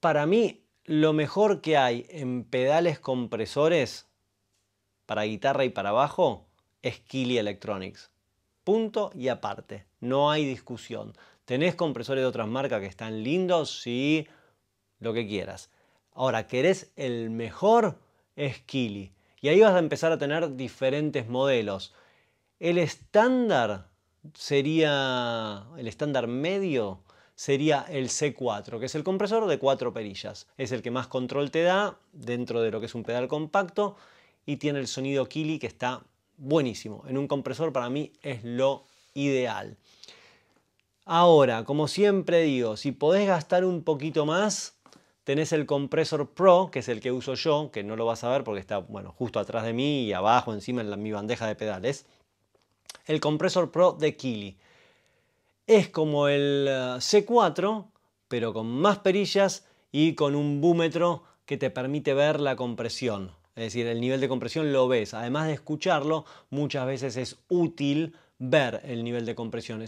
Para mí, lo mejor que hay en pedales compresores para guitarra y para bajo es Kili Electronics. Punto y aparte. No hay discusión. ¿Tenés compresores de otras marcas que están lindos? Sí, lo que quieras. Ahora, ¿querés el mejor? Es Kili. Y ahí vas a empezar a tener diferentes modelos. El estándar sería el estándar medio sería el C4, que es el compresor de cuatro perillas. Es el que más control te da dentro de lo que es un pedal compacto y tiene el sonido Kili que está buenísimo. En un compresor para mí es lo ideal. Ahora, como siempre digo, si podés gastar un poquito más, tenés el compresor Pro, que es el que uso yo, que no lo vas a ver porque está bueno, justo atrás de mí y abajo, encima en la, mi bandeja de pedales. El compresor Pro de Kili. Es como el eh, C4, pero con más perillas y con un búmetro que te permite ver la compresión. Es decir, el nivel de compresión lo ves. Además de escucharlo, muchas veces es útil ver el nivel de compresión,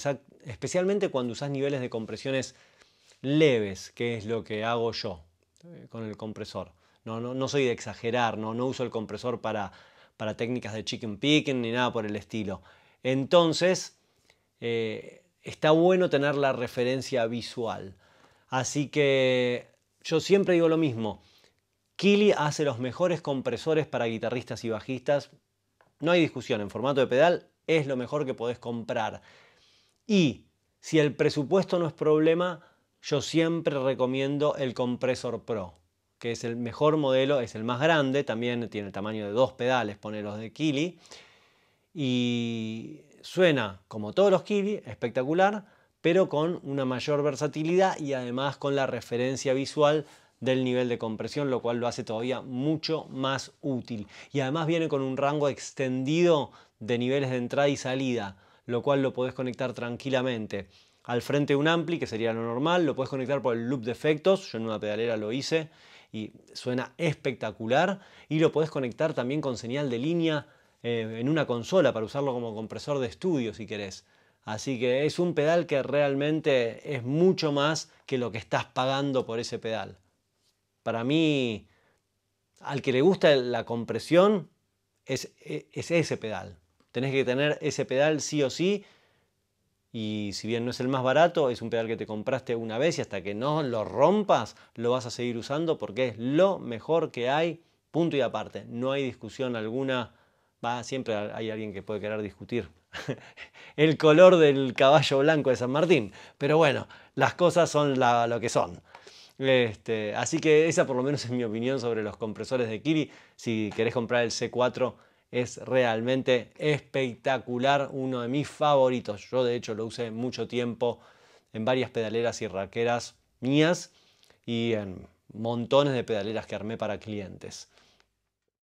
especialmente cuando usas niveles de compresiones leves, que es lo que hago yo eh, con el compresor. No, no, soy de exagerar, no, no uso el compresor para, para técnicas de chicken picking ni nada por el estilo. Entonces, eh, está bueno tener la referencia visual. Así que yo siempre digo lo mismo. Kili hace los mejores compresores para guitarristas y bajistas. No hay discusión, en formato de pedal es lo mejor que podés comprar. Y si el presupuesto no es problema, yo siempre recomiendo el compresor Pro, que es el mejor modelo, es el más grande, también tiene el tamaño de dos pedales, pone los de Kili. Y suena como todos los Kiwi, espectacular, pero con una mayor versatilidad y además con la referencia visual del nivel de compresión, lo cual lo hace todavía mucho más útil. Y además viene con un rango extendido de niveles de entrada y salida, lo cual lo podés conectar tranquilamente. Al frente de un ampli, que sería lo normal, lo podés conectar por el loop de efectos, yo en una pedalera lo hice y suena espectacular, y lo podés conectar también con señal de línea eh, en una consola para usarlo como compresor de estudio si querés. Así que es un pedal que realmente es mucho más que lo que estás pagando por ese pedal. Para mí, al que le gusta la compresión, es, e, es, ese pedal. Tenés que tener ese pedal sí o sí. Y si bien no es el más barato, es un pedal que te compraste una vez y hasta que no lo rompas, lo vas a seguir usando porque es lo mejor que hay, punto y aparte. No hay discusión alguna siempre hay alguien que puede querer discutir el color del caballo blanco de San Martín. Pero bueno, las cosas son lo que son. Este, así que esa por lo menos es mi opinión sobre los compresores de Kiri. Si querés comprar el C4 es realmente espectacular, uno de mis favoritos. Yo de hecho lo usé mucho tiempo en varias pedaleras y raqueras mías y en montones de pedaleras que armé para clientes.